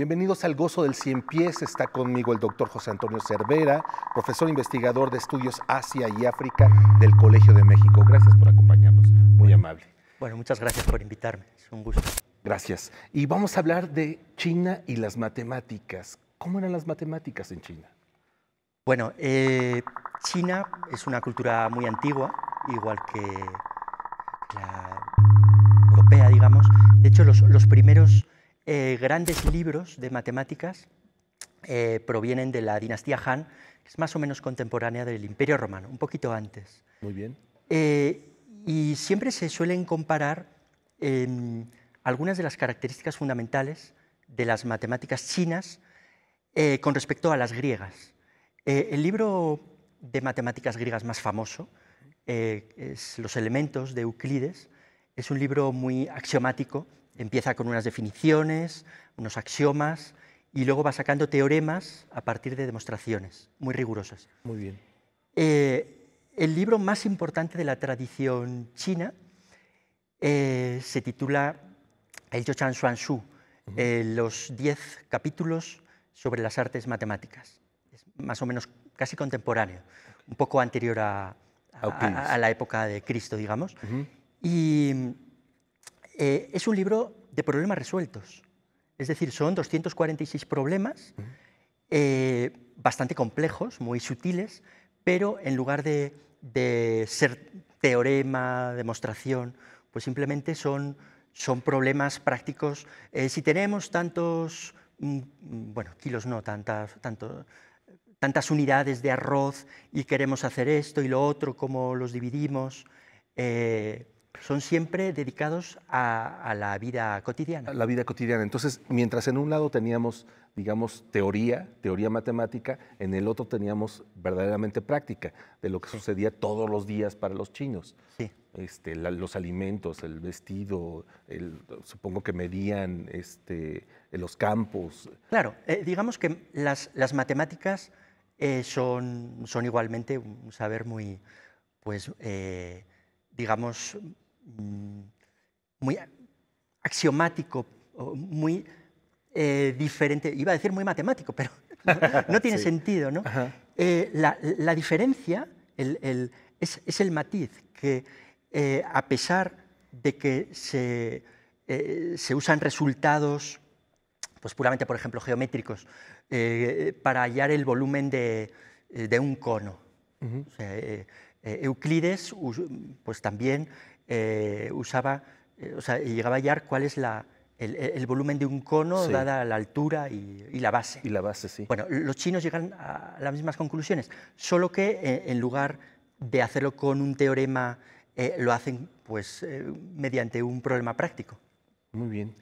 Bienvenidos al Gozo del Cien Pies. Está conmigo el doctor José Antonio Cervera, profesor investigador de estudios Asia y África del Colegio de México. Gracias por acompañarnos. Muy amable. Bueno, muchas gracias por invitarme. Es un gusto. Gracias. Y vamos a hablar de China y las matemáticas. ¿Cómo eran las matemáticas en China? Bueno, eh, China es una cultura muy antigua, igual que la europea, digamos. De hecho, los primeros eh, grandes libros de matemáticas eh, provienen de la dinastía Han, que es más o menos contemporánea del Imperio Romano, un poquito antes. Muy bien. Eh, y siempre se suelen comparar algunas de las características fundamentales de las matemáticas chinas con respecto a las griegas. el libro de matemáticas griegas más famoso es Los elementos de Euclides. Es un libro muy axiomático Empieza con unas definiciones, unos axiomas y luego va sacando teoremas a partir de demostraciones muy rigurosas. Muy bien. Eh, el libro más importante de la tradición china eh, se titula El hecho Shuan Shu, eh, los diez capítulos sobre las artes matemáticas. Es más o menos casi contemporáneo, un poco anterior a, la época de Cristo, digamos. Y eh, es un libro de problemas resueltos. Es decir, son 246 problemas eh, bastante complejos, muy sutiles, pero en lugar de, ser teorema, demostración, pues simplemente son, son problemas prácticos. Eh, si tenemos tantos, mm, mm, bueno, kilos no, tantas, tantas unidades de arroz y queremos hacer esto y lo otro, cómo los dividimos son siempre dedicados a, la vida cotidiana. La vida cotidiana. Entonces, mientras en un lado teníamos, digamos, teoría, teoría matemática, en el otro teníamos verdaderamente práctica de lo que sucedía todos los días para los chinos. Sí. Este, los alimentos, el vestido, supongo que medían este, los campos. Claro, eh, digamos que las, matemáticas eh, son, son igualmente un saber muy, pues, eh, digamos, Mm, muy axiomático, muy eh, diferente, iba a decir muy matemático, pero no, tiene sentido. ¿no? Eh, la, diferencia el, es, el matiz que eh, a pesar de que se, se, usan resultados pues puramente, por ejemplo, geométricos, para hallar el volumen de, un cono. Euclides pues, también eh, usaba, eh, o sea, llegaba a hallar cuál es la, el, volumen de un cono dada la altura y, la base. Y la base, sí. Bueno, los chinos llegan a las mismas conclusiones, solo que eh, en lugar de hacerlo con un teorema, lo hacen pues mediante un problema práctico. Muy bien.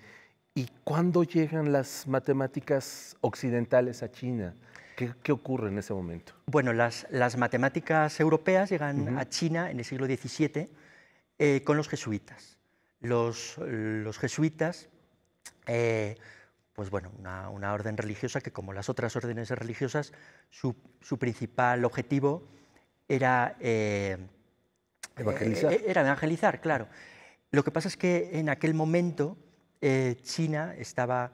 ¿Y cuándo llegan las matemáticas occidentales a China? ¿Qué, ocurre en ese momento? Bueno, las, matemáticas europeas llegan a China en el siglo XVII eh, con los jesuitas. Los, jesuitas, eh, pues bueno, una, orden religiosa que como las otras órdenes religiosas, su, principal objetivo era... Eh, evangelizar. era evangelizar, claro. Lo que pasa es que en aquel momento China estaba,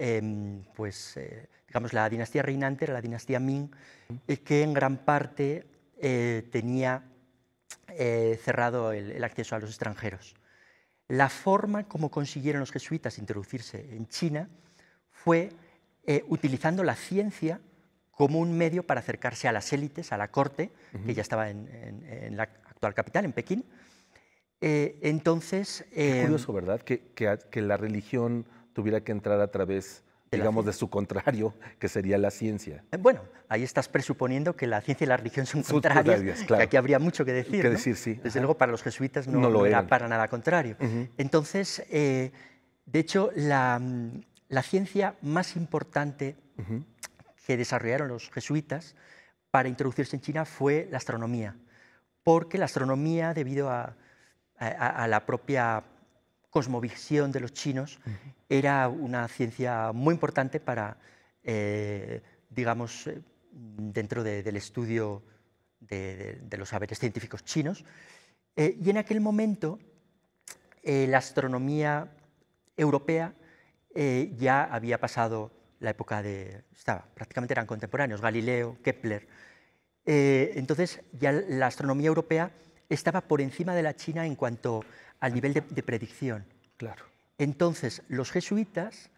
em, pues, digamos, la dinastía reinante era la dinastía Ming, que en gran parte tenía eh, cerrado el, acceso a los extranjeros. La forma como consiguieron los jesuitas introducirse en China fue eh, utilizando la ciencia como un medio para acercarse a las élites, a la corte, que ya estaba en, la actual capital, en Pekín. Eh, entonces... es em, curioso, ¿verdad? que, la religión tuviera que entrar a través digamos, de su contrario, que sería la ciencia. Eh, bueno, ahí estás presuponiendo que la ciencia y la religión son contrarias, que aquí habría mucho que decir. Que decir sí. Desde luego, para los jesuitas no, lo era para nada contrario. Entonces, eh, de hecho, la, ciencia más importante que desarrollaron los jesuitas para introducirse en China fue la astronomía, porque la astronomía, debido a, la propia cosmovisión de los chinos, era una ciencia muy importante para, eh, digamos, eh, dentro del estudio de, los saberes científicos chinos. Eh, y en aquel momento la astronomía europea ya había pasado la época de... Estaba, prácticamente eran contemporáneos, Galileo, Kepler. entonces ya la astronomía europea estaba por encima de la China en cuanto al nivel de predicción. Claro. Entonces, los jesuitas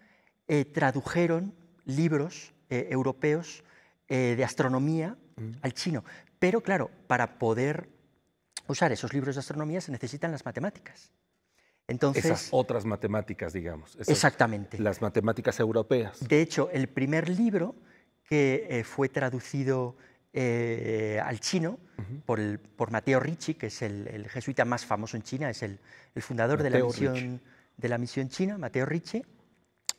eh, tradujeron libros eh, europeos eh, de astronomía mm. al chino. Pero claro, para poder usar esos libros de astronomía se necesitan las matemáticas. Entonces, Esas otras matemáticas, digamos. exactamente. Las matemáticas europeas. De hecho, el primer libro que fue traducido al chino por, Mateo Ricci, que es el, jesuita más famoso en China, es el, fundador de la misión de la misión china, Mateo Ricci,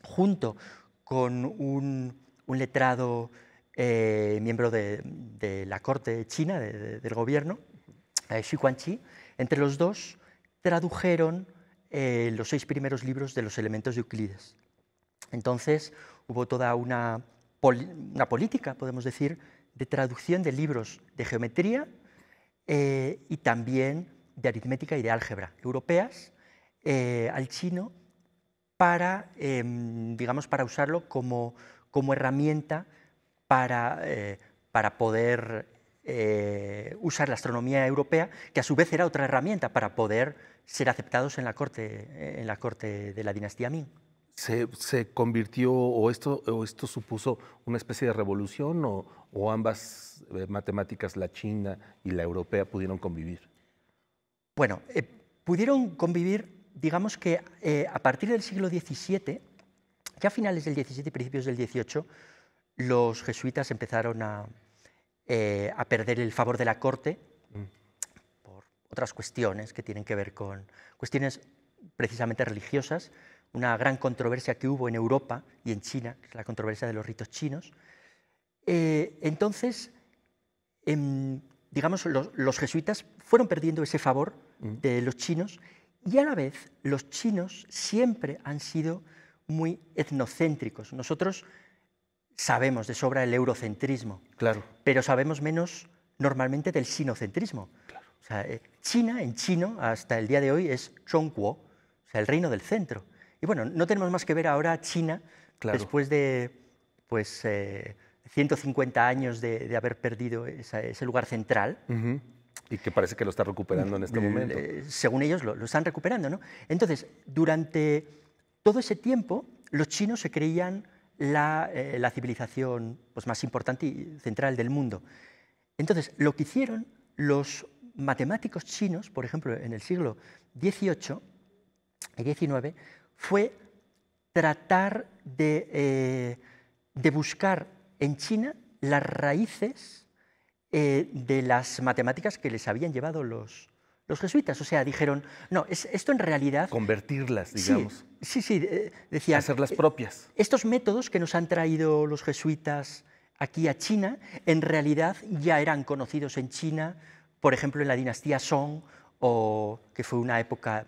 junto con un, letrado eh, miembro de, la corte china, del gobierno, Xi eh, Xu entre los dos tradujeron eh, los seis primeros libros de los elementos de Euclides. Entonces hubo toda una, una política, podemos decir, de traducción de libros de geometría y también de aritmética y de álgebra europeas eh, al chino para, em, digamos, para usarlo como, como herramienta para, eh, para poder eh, usar la astronomía europea, que a su vez era otra herramienta para poder ser aceptados en la corte, en la corte de la dinastía Ming. ¿Se, convirtió o esto, o esto supuso una especie de revolución o, o ambas matemáticas, la china y la europea, pudieron convivir? Bueno, pudieron convivir digamos que eh, a partir del siglo XVII, ya a finales del XVII y principios del XVIII, los jesuitas empezaron a, eh, a perder el favor de la corte mm. por otras cuestiones que tienen que ver con cuestiones precisamente religiosas, una gran controversia que hubo en Europa y en China, la controversia de los ritos chinos. Eh, entonces, em, digamos, los, jesuitas fueron perdiendo ese favor mm. de los chinos y a la vez, los chinos siempre han sido muy etnocéntricos. Nosotros sabemos de sobra el eurocentrismo, claro. pero sabemos menos normalmente del sinocentrismo. O sea, eh, China, en chino, hasta el día de hoy es Zhongguo, o sea, el reino del centro. Y bueno, no tenemos más que ver ahora a China después de pues, 150 eh, años de, haber perdido ese lugar central. Y que parece que lo está recuperando en este mm, momento. Eh, según ellos, lo, están recuperando. ¿no? Entonces, durante todo ese tiempo, los chinos se creían eh, la, civilización pues, más importante y central del mundo. Entonces, lo que hicieron los matemáticos chinos, por ejemplo, en el siglo XVIII y XIX, fue tratar de, eh, de buscar en China las raíces eh, de las matemáticas que les habían llevado los, los jesuitas. O sea, dijeron, no, esto en realidad... Convertirlas, digamos. Sí, sí, eh, decía... ser las Hacerlas eh, propias. Estos métodos que nos han traído los jesuitas aquí a China, en realidad ya eran conocidos en China, por ejemplo, en la dinastía Song, o que fue una época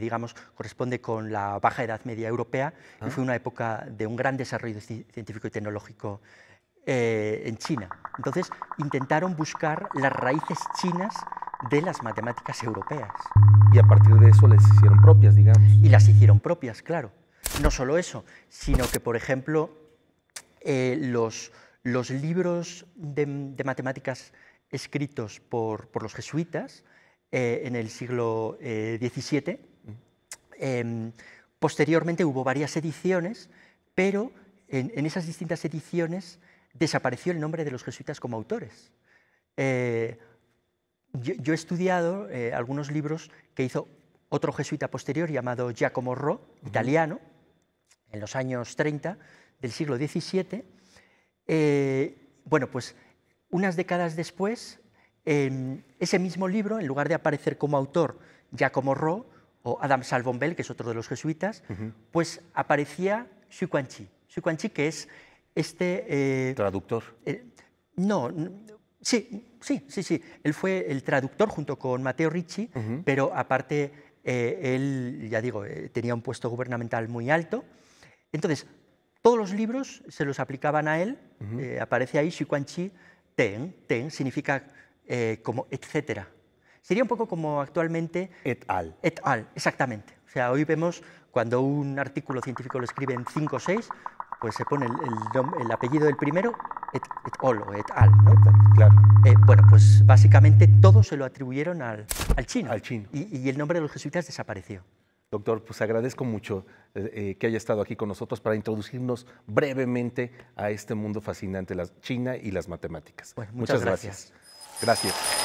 digamos, corresponde con la Baja Edad Media Europea, y ah. fue una época de un gran desarrollo científico y tecnológico eh, en China. Entonces intentaron buscar las raíces chinas de las matemáticas europeas. Y a partir de eso las hicieron propias, digamos. Y las hicieron propias, claro. No solo eso, sino que, por ejemplo, eh, los, libros de, matemáticas escritos por, los jesuitas eh, en el siglo XVII, em, posteriormente hubo varias ediciones, pero en esas distintas ediciones desapareció el nombre de los jesuitas como autores. Eh, yo, he estudiado eh, algunos libros que hizo otro jesuita posterior llamado Giacomo Ro, italiano, en los años 30 del siglo XVII. Eh, bueno, pues unas décadas después, em, ese mismo libro, en lugar de aparecer como autor Giacomo Ro o Adam Salvombel, que es otro de los jesuitas, pues aparecía Xu Quan Xu que es este... Eh, traductor. Eh, no, sí, sí, sí, sí. Él fue el traductor junto con Matteo Ricci, pero aparte eh, él, ya digo, tenía un puesto gubernamental muy alto. Entonces, todos los libros se los aplicaban a él. aparece ahí Quan Chi, ten, ten, significa como etcétera. Sería un poco como actualmente... Et al. Et al, exactamente. O sea, hoy vemos cuando un artículo científico lo escriben 5 o 6, pues se pone el, apellido del primero, et, et et al, ¿no? Claro. Eh, bueno, pues básicamente todo se lo atribuyeron al, al chino. Al chino. Y, el nombre de los jesuitas desapareció. Doctor, pues agradezco mucho eh, eh, que haya estado aquí con nosotros para introducirnos brevemente a este mundo fascinante, la China y las matemáticas. muchas, Gracias. gracias.